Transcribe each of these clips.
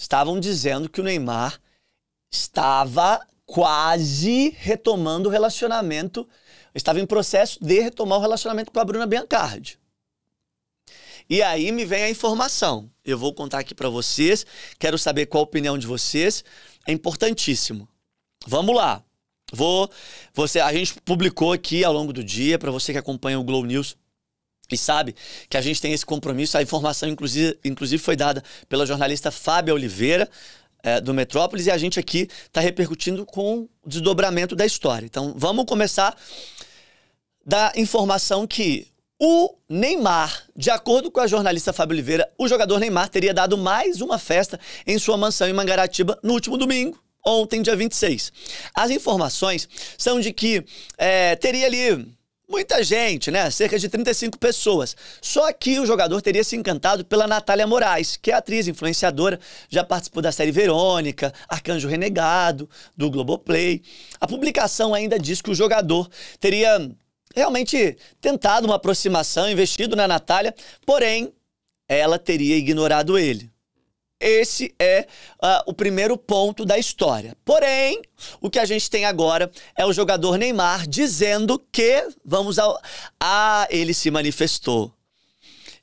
estavam dizendo que o Neymar estava quase retomando o relacionamento, estava em processo de retomar o relacionamento com a Bruna Biancardi. E aí me vem a informação. Eu vou contar aqui para vocês, quero saber qual a opinião de vocês, é importantíssimo. Vamos lá. Vou você a gente publicou aqui ao longo do dia para você que acompanha o Glow News e sabe que a gente tem esse compromisso. A informação, inclusive, inclusive foi dada pela jornalista Fábia Oliveira, é, do Metrópolis, e a gente aqui está repercutindo com o desdobramento da história. Então, vamos começar da informação que o Neymar, de acordo com a jornalista Fábio Oliveira, o jogador Neymar teria dado mais uma festa em sua mansão em Mangaratiba no último domingo, ontem, dia 26. As informações são de que é, teria ali Muita gente, né? Cerca de 35 pessoas. Só que o jogador teria se encantado pela Natália Moraes, que é atriz influenciadora, já participou da série Verônica, Arcanjo Renegado, do Globoplay. A publicação ainda diz que o jogador teria realmente tentado uma aproximação, investido na Natália, porém ela teria ignorado ele. Esse é uh, o primeiro ponto da história. Porém, o que a gente tem agora é o jogador Neymar dizendo que, vamos ao. Ah, ele se manifestou.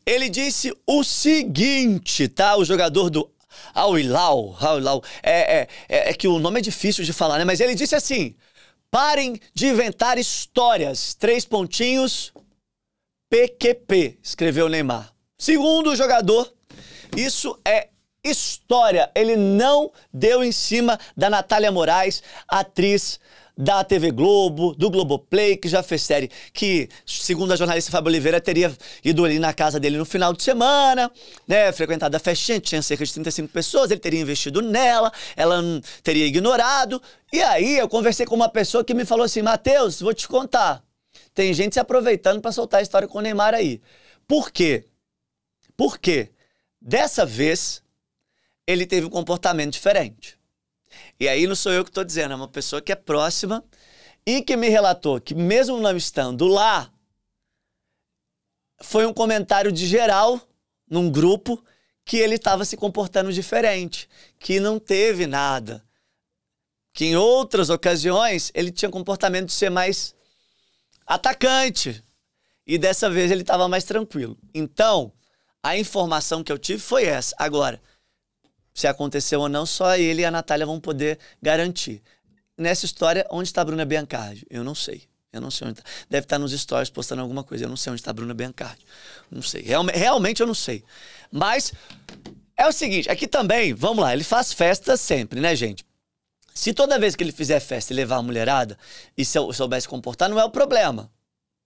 Ele disse o seguinte, tá? O jogador do Al Hilal, é, é, é, é que o nome é difícil de falar, né? Mas ele disse assim: parem de inventar histórias. Três pontinhos. PQP, escreveu Neymar. Segundo o jogador, isso é história. Ele não deu em cima da Natália Moraes, atriz da TV Globo, do Globoplay, que já fez série, que, segundo a jornalista Fábio Oliveira, teria ido ali na casa dele no final de semana, né? Frequentado a festinha, tinha cerca de 35 pessoas, ele teria investido nela, ela teria ignorado. E aí eu conversei com uma pessoa que me falou assim: Matheus, vou te contar. Tem gente se aproveitando para soltar a história com o Neymar aí. Por quê? Por quê? Dessa vez, ele teve um comportamento diferente. E aí não sou eu que estou dizendo, é uma pessoa que é próxima e que me relatou que, mesmo não estando lá, foi um comentário de geral num grupo que ele estava se comportando diferente, que não teve nada. Que em outras ocasiões ele tinha comportamento de ser mais atacante. E dessa vez ele estava mais tranquilo. Então, a informação que eu tive foi essa. Agora, se aconteceu ou não, só ele e a Natália vão poder garantir. Nessa história, onde está a Bruna Biancardi? Eu não sei. Eu não sei onde está. Deve estar tá nos stories postando alguma coisa. Eu não sei onde está a Bruna Biancardi. Não sei. Realmente, realmente eu não sei. Mas é o seguinte, aqui também, vamos lá, ele faz festa sempre, né, gente? Se toda vez que ele fizer festa e levar a mulherada e soubesse comportar, não é o problema.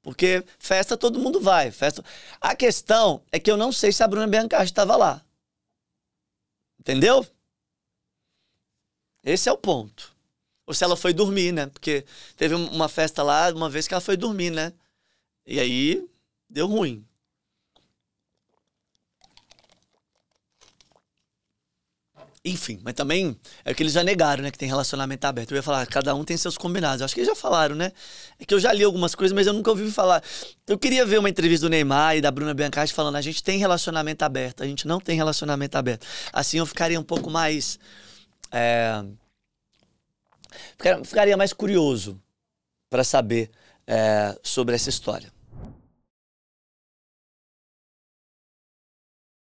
Porque festa todo mundo vai. festa. A questão é que eu não sei se a Bruna Biancardi estava lá. Entendeu? Esse é o ponto. Ou se ela foi dormir, né? Porque teve uma festa lá, uma vez que ela foi dormir, né? E aí deu ruim. Enfim, mas também é que eles já negaram, né? Que tem relacionamento aberto. Eu ia falar, cada um tem seus combinados. Eu acho que eles já falaram, né? É que eu já li algumas coisas, mas eu nunca ouvi falar. Eu queria ver uma entrevista do Neymar e da Bruna Biancardi falando: a gente tem relacionamento aberto, a gente não tem relacionamento aberto. Assim eu ficaria um pouco mais. É... Ficaria mais curioso para saber é, sobre essa história.